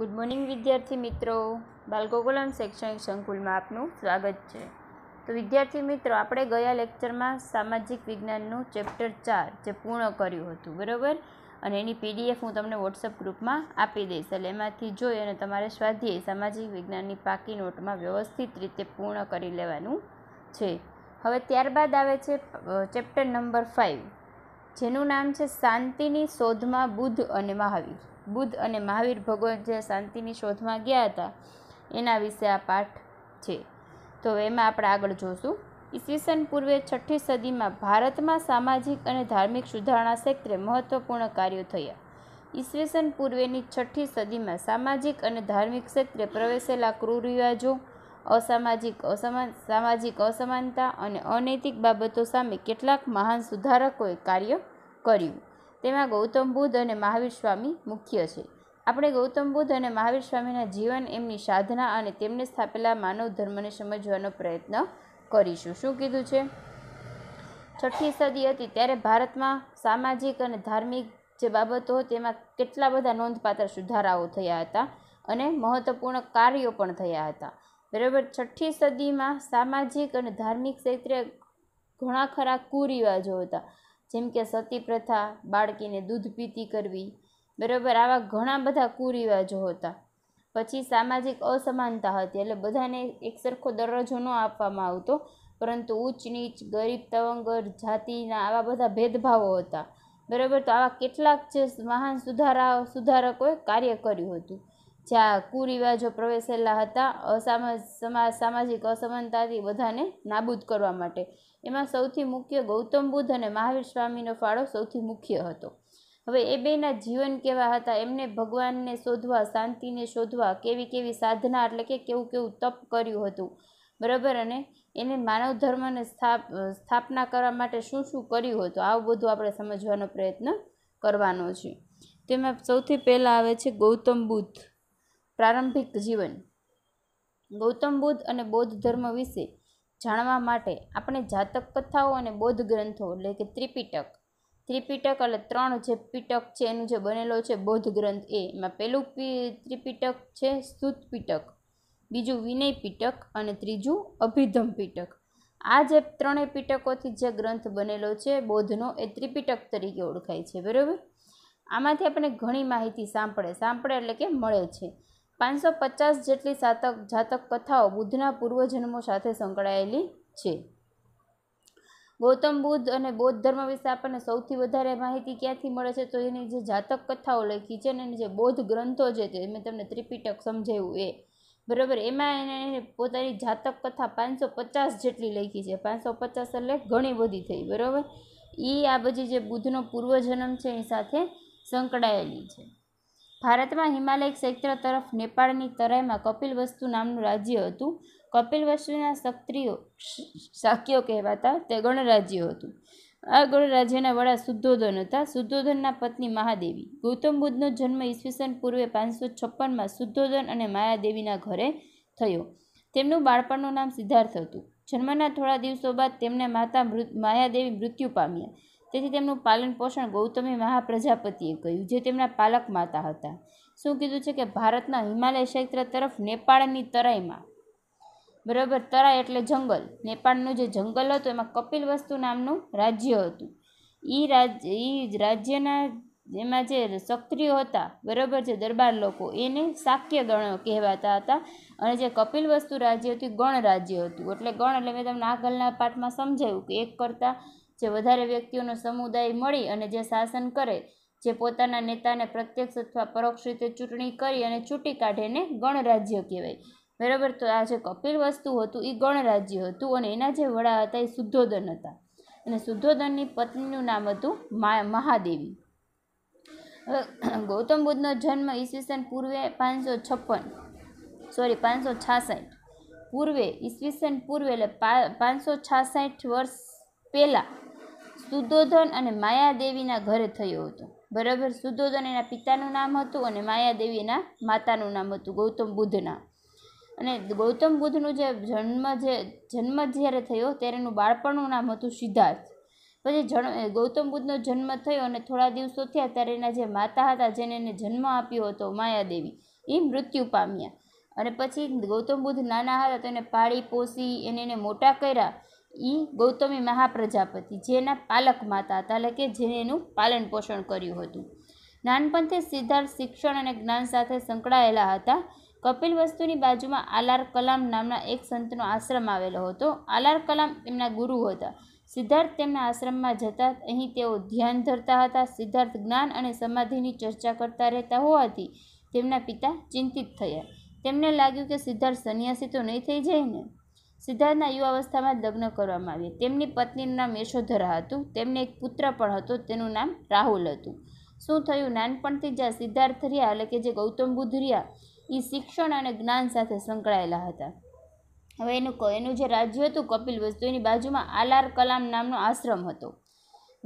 good morning વિદ્યાર્થી મિત્રો બાલગોકુલમ શૈક્ષણિક સંકુલમાં આપનું સ્વાગત છે તો વિદ્યાર્થી મિત્રો આપણે ગયા લેક્ચરમાં સામાજિક વિજ્ઞાનનું ચેપ્ટર ચાર જે પૂર્ણ કર્યું હતું બરાબર અને એની પીડીએફ હું તમને વોટ્સઅપ ગ્રુપમાં આપી દઈશ એટલે એમાંથી જોઈ અને તમારે સ્વાધ્યાય સામાજિક વિજ્ઞાનની પાકી નોટમાં વ્યવસ્થિત રીતે પૂર્ણ કરી લેવાનું છે હવે ત્યારબાદ આવે છે ચેપ્ટર નંબર ફાઇવ જેનું નામ છે શાંતિની શોધમાં બુદ્ધ અને મહાવીર બુદ્ધ અને મહાવીર ભગવાન જે શાંતિની શોધમાં ગયા હતા એના વિશે આ પાઠ છે તો એમાં આપણે આગળ જોશું ઈસવીસન પૂર્વે છઠ્ઠી સદીમાં ભારતમાં સામાજિક અને ધાર્મિક સુધારણા ક્ષેત્રે મહત્ત્વપૂર્ણ કાર્યો થયા ઈસવીસન પૂર્વેની છઠ્ઠી સદીમાં સામાજિક અને ધાર્મિક ક્ષેત્રે પ્રવેશેલા કુરિવાજો અસામાજિક અસમાન સામાજિક અસમાનતા અને અનૈતિક બાબતો સામે કેટલાક મહાન સુધારકોએ કાર્ય કર્યું તેમાં ગૌતમ બુદ્ધ અને મહાવીર સ્વામી મુખ્ય છે આપણે ગૌતમ બુદ્ધ અને મહાવીર સ્વામીના જીવન એમની સાધના અને તેમને સ્થાપેલા માનવ ધર્મને સમજવાનો પ્રયત્ન કરીશું શું કીધું છે છઠ્ઠી સદી હતી ત્યારે ભારતમાં સામાજિક અને ધાર્મિક જે બાબતો તેમાં કેટલા બધા નોંધપાત્ર સુધારાઓ થયા હતા અને મહત્ત્વપૂર્ણ કાર્યો પણ થયા હતા બરાબર છઠ્ઠી સદીમાં સામાજિક અને ધાર્મિક ક્ષેત્રે ઘણા ખરા કુરિવાજો હતા જેમ કે સતી પ્રથા બાળકીને દૂધ પીતી કરવી બરાબર આવા ઘણા બધા કુરિવાજો હતા પછી સામાજિક અસમાનતા હતી એટલે બધાને એક સરખો દરજ્જો ન આપવામાં આવતો પરંતુ ઉચ્ચ નીચ ગરીબ તવંગર જાતિના આવા બધા ભેદભાવો હતા બરાબર તો આવા કેટલાક જે મહાન સુધારા સુધારકોએ કાર્ય કર્યું હતું જ્યાં કુરિવાજો પ્રવેશેલા હતા અસામાજ સામાજિક અસમાનતાથી બધાને નાબૂદ કરવા માટે એમાં સૌથી મુખ્ય ગૌતમ બુદ્ધ અને મહાવીર સ્વામીનો ફાળો સૌથી મુખ્ય હતો હવે એ બેના જીવન કેવા હતા એમને ભગવાનને શોધવા શાંતિને શોધવા કેવી કેવી સાધના એટલે કે કેવું કેવું તપ કર્યું હતું બરાબર અને એને માનવ ધર્મને સ્થાપ સ્થાપના કરવા માટે શું શું કર્યું હતું આવું બધું આપણે સમજવાનો પ્રયત્ન કરવાનો છે તેમાં સૌથી પહેલાં આવે છે ગૌતમ બુદ્ધ પ્રારંભિક જીવન ગૌતમ બુદ્ધ અને બૌદ્ધ ધર્મ વિશે જાણવા માટે આપણે જાતક કથાઓ અને બૌદ્ધ ગ્રંથો એટલે કે ત્રિપિટક ત્રિપિટક એટલે ત્રણ જે પિટક છે એનું જે બનેલો છે બૌદ્ધ ગ્રંથ એ એમાં પહેલું ત્રિપિટક છે સ્તુત બીજું વિનય પિટક અને ત્રીજું અભિધમ પિટક આ જે ત્રણેય પિટકોથી જે ગ્રંથ બનેલો છે બૌદ્ધનો એ ત્રિપિટક તરીકે ઓળખાય છે બરાબર આમાંથી આપણને ઘણી માહિતી સાંભળે સાંભળે એટલે કે મળે છે પાંચસો પચાસ જેટલી સાતક જાતક કથાઓ બુદ્ધના પૂર્વજન્મો સાથે સંકળાયેલી છે ગૌતમ બુદ્ધ અને બૌદ્ધ ધર્મ વિશે આપણને સૌથી વધારે માહિતી ક્યાંથી મળે છે તો એની જે જાતક કથાઓ લખી છે અને જે બૌદ્ધ ગ્રંથો છે તે મેં તમને ત્રિપીટક સમજાવ્યું એ બરાબર એમાં એને પોતાની જાતક કથા પાંચસો પચાસ જેટલી લખી છે પાંચસો પચાસ એટલે ઘણી બધી થઈ બરાબર એ આ બધી જે બુદ્ધનો પૂર્વજન્મ છે એ સાથે સંકળાયેલી છે ભારતમાં હિમાલય ક્ષેત્ર તરફ નેપાળની તરાઈમાં કપિલવસ્તુ નામનું રાજ્ય હતું કપિલવસ્તુના ક્ષત્રિયો શાક્યો કહેવાતા તે ગણરાજ્ય હતું આ ગણરાજ્યના વડા શુદ્ધોધન હતા શુદ્ધોધનના પત્ની મહાદેવી ગૌતમ બુદ્ધનો જન્મ ઈસવીસન પૂર્વે પાંચસો છપ્પનમાં શુદ્ધોધન અને માયાદેવીના ઘરે થયો તેમનું બાળપણનું નામ સિદ્ધાર્થ હતું જન્મના થોડા દિવસો બાદ તેમને માતા માયાદેવી મૃત્યુ પામ્યા તેથી તેમનું પાલન પોષણ ગૌતમી મહાપ્રજાપતિએ કહ્યું જે તેમના પાલક માતા હતા શું કીધું છે કે ભારતના હિમાલય ક્ષેત્ર તરફ નેપાળની તરાઈમાં બરાબર તરાઈ એટલે જંગલ નેપાળનું જે જંગલ હતું એમાં કપિલ વસ્તુ નામનું રાજ્ય હતું એ રાજ્ય એ રાજ્યના એમાં જે સક્રિય હતા બરાબર જે દરબાર લોકો એને શાક્ય ગણ કહેવાતા હતા અને જે કપિલ વસ્તુ રાજ્ય હતું ગણ રાજ્ય હતું એટલે ગણ એટલે મેં તમને આગળના પાઠમાં સમજાવ્યું કે એક કરતાં જે વધારે વ્યક્તિઓનો સમુદાય મળી અને જે શાસન કરે જે પોતાના નેતાને પ્રત્યક્ષ અથવા પરોક્ષ રીતે ચૂંટણી કરી અને ચૂંટી કાઢેને ગણરાજ્ય કહેવાય બરાબર તો આ જે કપિલ વસ્તુ હતું એ ગણરાજ્ય હતું અને એના જે વડા હતા એ શુદ્ધોદન હતા અને શુદ્ધોદનની પત્નીનું નામ હતું મહાદેવી ગૌતમ બુદ્ધનો જન્મ ઈસવીસન પૂર્વે પાંચસો છપ્પન સોરી પાંચસો છાસઠ પૂર્વે ઈસવીસન પૂર્વે એટલે પાંચસો છાસઠ વર્ષ પહેલાં સુદોધન અને માયાદેવીના ઘરે થયો હતો બરાબર સુદોધન એના પિતાનું નામ હતું અને માયાદેવી એના માતાનું નામ હતું ગૌતમ બુદ્ધના અને ગૌતમ બુદ્ધનું જે જન્મ જે જન્મ જ્યારે થયો ત્યારે એનું બાળપણનું નામ હતું સિદ્ધાર્થ પછી જણ ગૌતમ બુદ્ધનો જન્મ થયો અને થોડા દિવસો થયા ત્યારે એના જે માતા હતા જેને એને જન્મ આપ્યો હતો માયાદેવી એ મૃત્યુ પામ્યા અને પછી ગૌતમ બુદ્ધ નાના હતા તો એને પાળી પોષી એને એને મોટા કર્યા એ ગૌતમી મહાપ્રજાપતિ જેના પાલક માતા હતા એટલે કે જેનું પાલન પોષણ કર્યું હતું નાનપણથી સિદ્ધાર્થ શિક્ષણ અને જ્ઞાન સાથે સંકળાયેલા હતા કપિલ વસ્તુની બાજુમાં આલાર કલામ નામના એક સંતનો આશ્રમ આવેલો હતો આલાર કલામ તેમના ગુરુ હતા સિદ્ધાર્થ તેમના આશ્રમમાં જતા અહીં તેઓ ધ્યાન ધરતા હતા સિદ્ધાર્થ જ્ઞાન અને સમાધિની ચર્ચા કરતા રહેતા હોવાથી તેમના પિતા ચિંતિત થયા તેમને લાગ્યું કે સિદ્ધાર્થ સન્યાસી તો નહીં થઈ જાય ને સિદ્ધાર્થના યુવાવસ્થામાં જ લગ્ન કરવામાં આવ્યા તેમની પત્નીનું નામ યશોધરા હતું તેમને એક પુત્ર પણ હતો તેનું નામ રાહુલ હતું શું થયું નાનપણથી જ્યાં સિદ્ધાર્થ રહ્યા એટલે કે જે ગૌતમ બુદ્ધ રહ્યા એ શિક્ષણ અને જ્ઞાન સાથે સંકળાયેલા હતા હવે એનું એનું જે રાજ્ય હતું કપિલ વસ્તુ એની બાજુમાં આલાર કલામ નામનો આશ્રમ હતો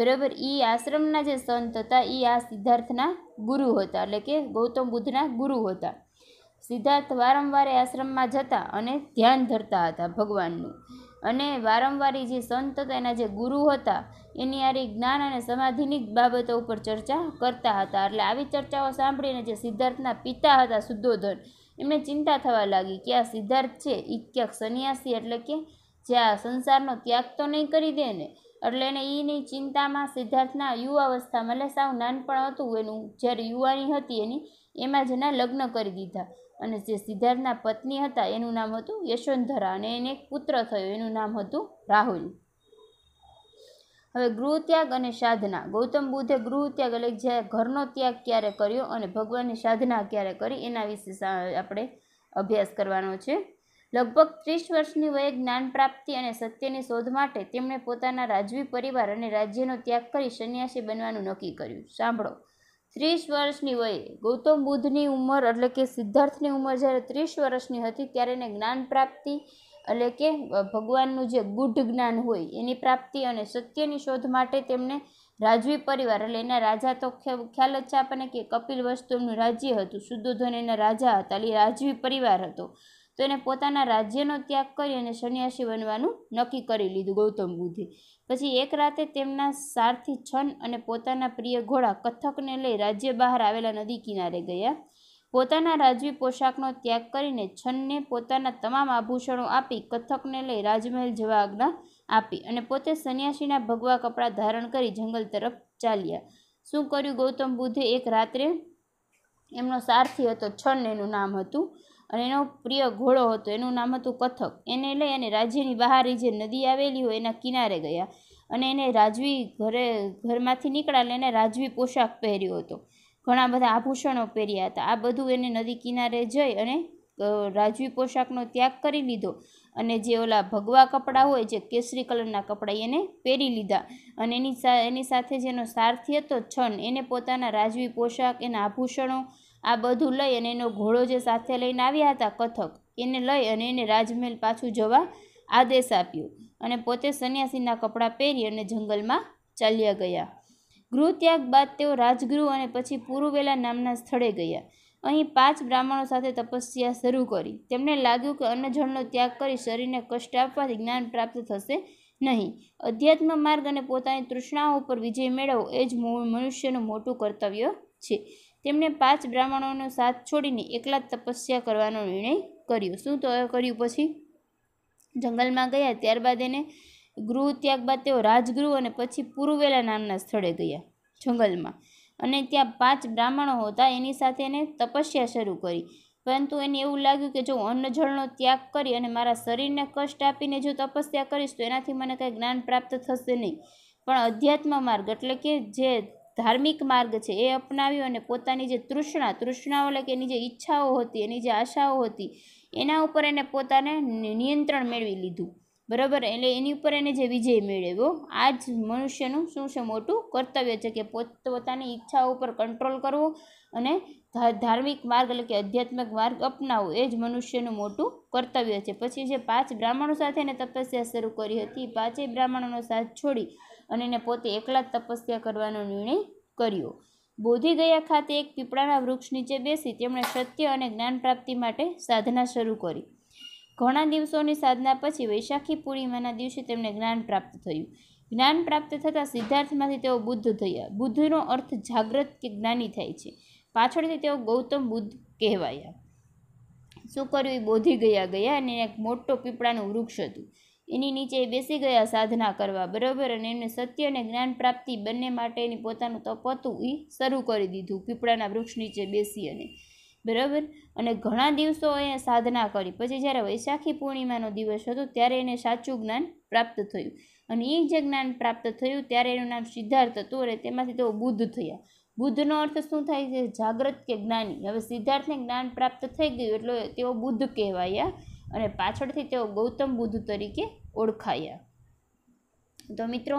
બરાબર એ આશ્રમના જે સંત હતા એ આ સિદ્ધાર્થના ગુરુ હતા એટલે કે ગૌતમ બુદ્ધના ગુરુ હતા સિદ્ધાર્થ વારંવાર આશ્રમમાં જતા અને ધ્યાન ધરતા હતા ભગવાનનું અને વારંવાર જે સંત હતા એના જે ગુરુ હતા એની આરી જ્ઞાન અને સમાધિની બાબતો ઉપર ચર્ચા કરતા હતા એટલે આવી ચર્ચાઓ સાંભળીને જે સિદ્ધાર્થના પિતા હતા શુદ્ધોધન એમને ચિંતા થવા લાગી કે આ સિદ્ધાર્થ છે એ ક્યાંક સન્યાસી એટલે કે જે આ સંસારનો ત્યાગ તો નહીં કરી દે ને એટલે એને એની ચિંતામાં સિદ્ધાર્થના યુવાવસ્થામાં એટલે સાવ નાનપણ હતું એનું જ્યારે યુવાની હતી એની એમાં જ એના લગ્ન કરી દીધા અને જે સિદ્ધાર્થના પત્ની હતા એનું નામ હતું યશવંધરા અને એને એક પુત્ર થયો એનું નામ હતું રાહુલ હવે ગૃહત્યાગ અને સાધના ગૌતમ બુદ્ધે ગૃહત્યાગ એટલે જે ઘરનો ત્યાગ ક્યારે કર્યો અને ભગવાનની સાધના ક્યારે કરી એના વિશે આપણે અભ્યાસ કરવાનો છે લગભગ ત્રીસ વર્ષની વયે જ્ઞાન પ્રાપ્તિ અને સત્યની શોધ માટે તેમણે પોતાના રાજવી પરિવાર અને રાજ્યનો ત્યાગ કરી સન્યાસી બનવાનું નક્કી કર્યું સાંભળો ત્રીસ વર્ષની વયે ગૌતમ બુદ્ધની ઉંમર એટલે કે સિદ્ધાર્થની ઉંમર જ્યારે ત્રીસ વર્ષની હતી ત્યારે એને જ્ઞાન પ્રાપ્તિ એટલે કે ભગવાનનું જે ગુઢ જ્ઞાન હોય એની પ્રાપ્તિ અને સત્યની શોધ માટે તેમને રાજવી પરિવાર એટલે એના રાજા તો ખ્યાલ જ છે આપણને કે કપિલ વસ્તુનું રાજ્ય હતું સુદોધન એના રાજા હતા એટલે રાજવી પરિવાર હતો તો એને પોતાના રાજ્યનો ત્યાગ કરી અને સન્યાસી બનવાનું નક્કી કરી લીધું ગૌતમ બુદ્ધે પછી એક રાતે તેમના સારથી છન અને પોતાના પ્રિય ઘોડા કથકને લઈ રાજ્ય બહાર આવેલા નદી કિનારે ગયા પોતાના રાજવી પોશાકનો ત્યાગ કરીને છનને પોતાના તમામ આભૂષણો આપી કથકને લઈ રાજમહેલ જવા આજ્ઞા આપી અને પોતે સન્યાસીના ભગવા કપડાં ધારણ કરી જંગલ તરફ ચાલ્યા શું કર્યું ગૌતમ બુદ્ધે એક રાત્રે એમનો સારથી હતો છન એનું નામ હતું અને એનો પ્રિય ઘોડો હતો એનું નામ હતું કથક એને લઈ અને રાજ્યની બહાર જે નદી આવેલી હોય એના કિનારે ગયા અને એને રાજવી ઘરે ઘરમાંથી નીકળ્યા એટલે એને રાજવી પોશાક પહેર્યો હતો ઘણા બધા આભૂષણો પહેર્યા હતા આ બધું એને નદી કિનારે જઈ અને રાજવી પોશાકનો ત્યાગ કરી લીધો અને જે ઓલા ભગવા કપડાં હોય જે કેસરી કલરના કપડાં એને પહેરી લીધા અને એની સા એની સાથે જેનો સારથી હતો છન એને પોતાના રાજવી પોશાક એના આભૂષણો આ બધું લઈ અને એનો ઘોડો જે સાથે લઈને આવ્યા હતા કથક એને લઈ અને એને રાજમહેલ પાછું જવા આદેશ આપ્યો અને પોતે સંન્યાસીના કપડાં પહેરી અને જંગલમાં ચાલ્યા ગયા ગૃહત્યાગ બાદ તેઓ રાજગૃહ અને પછી પુરુવેલા નામના સ્થળે ગયા અહીં પાંચ બ્રાહ્મણો સાથે તપસ્યા શરૂ કરી તેમને લાગ્યું કે અન્નજળનો ત્યાગ કરી શરીરને કષ્ટ આપવાથી જ્ઞાન પ્રાપ્ત થશે નહીં અધ્યાત્મ માર્ગ અને પોતાની તૃષ્ણાઓ ઉપર વિજય મેળવવો એ જ મનુષ્યનું મોટું કર્તવ્ય છે તેમણે પાંચ બ્રાહ્મણોનો સાથ છોડીને એકલા જ તપસ્યા કરવાનો નિર્ણય કર્યો શું તો કર્યું પછી જંગલમાં ગયા ત્યારબાદ એને ગૃહ ત્યાગ બાદ તેઓ રાજગૃહ અને પછી પૂર્વેલા નામના સ્થળે ગયા જંગલમાં અને ત્યાં પાંચ બ્રાહ્મણો હતા એની સાથે એને તપસ્યા શરૂ કરી પરંતુ એને એવું લાગ્યું કે જો અન્ન જળનો ત્યાગ કરી અને મારા શરીરને કષ્ટ આપીને જો તપસ્યા કરીશ તો એનાથી મને કંઈ જ્ઞાન પ્રાપ્ત થશે નહીં પણ અધ્યાત્મ માર્ગ એટલે કે જે ધાર્મિક માર્ગ છે એ અપનાવ્યો અને પોતાની જે તૃષ્ણા તૃષ્ણાઓ એટલે કે એની જે ઈચ્છાઓ હતી એની જે આશાઓ હતી એના ઉપર એને પોતાને નિયંત્રણ મેળવી લીધું બરાબર એટલે એની ઉપર એને જે વિજય મેળવ્યો આ જ મનુષ્યનું શું છે મોટું કર્તવ્ય છે કે પોત પોતાની ઈચ્છાઓ ઉપર કંટ્રોલ કરવો અને ધાર્મિક માર્ગ એટલે કે આધ્યાત્મિક માર્ગ અપનાવવો એ જ મનુષ્યનું મોટું કર્તવ્ય છે પછી જે પાંચ બ્રાહ્મણો સાથે એને તપસ્યા શરૂ કરી હતી પાંચેય બ્રાહ્મણોનો સાથ છોડી અને એને પોતે એકલા જ તપસ્યા કરવાનો નિર્ણય કર્યો બોધિગયા ખાતે એક પીપળાના વૃક્ષ નીચે બેસી તેમણે સત્ય અને જ્ઞાન પ્રાપ્તિ માટે સાધના શરૂ કરી ઘણા દિવસોની સાધના પછી વૈશાખી પૂર્ણિમાના દિવસે તેમને જ્ઞાન પ્રાપ્ત થયું જ્ઞાન પ્રાપ્ત થતાં સિદ્ધાર્થમાંથી તેઓ બુદ્ધ થયા બુદ્ધનો અર્થ જાગ્રત કે જ્ઞાની થાય છે પાછળથી તેઓ ગૌતમ બુદ્ધ કહેવાયા શું કર્યું એ બોધી ગયા ગયા અને એક મોટો પીપળાનું વૃક્ષ હતું એની નીચે બેસી ગયા સાધના કરવા બરાબર અને એમને સત્ય અને જ્ઞાન પ્રાપ્તિ બંને માટે એની પોતાનું તપ હતું એ શરૂ કરી દીધું પીપળાના વૃક્ષ નીચે બેસી અને બરાબર અને ઘણા દિવસો એ સાધના કરી પછી જ્યારે વૈશાખી પૂર્ણિમાનો દિવસ હતો ત્યારે એને સાચું જ્ઞાન પ્રાપ્ત થયું અને એ જે જ્ઞાન પ્રાપ્ત થયું ત્યારે એનું નામ સિદ્ધાર્થ હતું અને તેમાંથી તેઓ બુદ્ધ થયા બુદ્ધનો અર્થ શું થાય છે જાગ્રત કે જ્ઞાની હવે સિદ્ધાર્થને જ્ઞાન પ્રાપ્ત થઈ ગયું એટલે તેઓ બુદ્ધ કહેવાયા અને પાછળથી તેઓ ગૌતમ બુદ્ધ તરીકે ઓળખાયા તો મિત્રો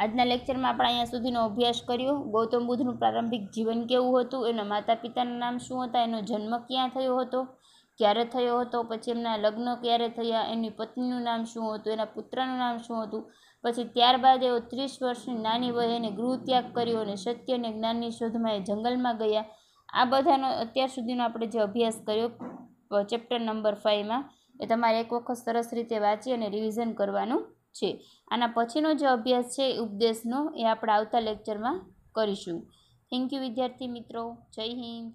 આજના લેક્ચરમાં આપણે અહીંયા સુધીનો અભ્યાસ કર્યો ગૌતમ બુદ્ધનું પ્રારંભિક જીવન કેવું હતું એના માતા પિતાનું નામ શું હતા એનો જન્મ ક્યાં થયો હતો ક્યારે થયો હતો પછી એમના લગ્ન ક્યારે થયા એની પત્નીનું નામ શું હતું એના પુત્રનું નામ શું હતું પછી ત્યારબાદ એઓ ત્રીસ વર્ષની નાની વયે ગૃહ ત્યાગ કર્યો અને સત્ય અને જ્ઞાનની શોધમાં એ જંગલમાં ગયા આ બધાનો અત્યાર સુધીનો આપણે જે અભ્યાસ કર્યો ચેપ્ટર નંબર ફાઇવમાં એ તમારે એક વખત સરસ રીતે વાંચી અને રિવિઝન કરવાનું છે આના પછીનો જે અભ્યાસ છે ઉપદેશનો એ આપણે આવતા લેક્ચરમાં કરીશું થેન્ક યુ વિદ્યાર્થી મિત્રો જય હિન્દ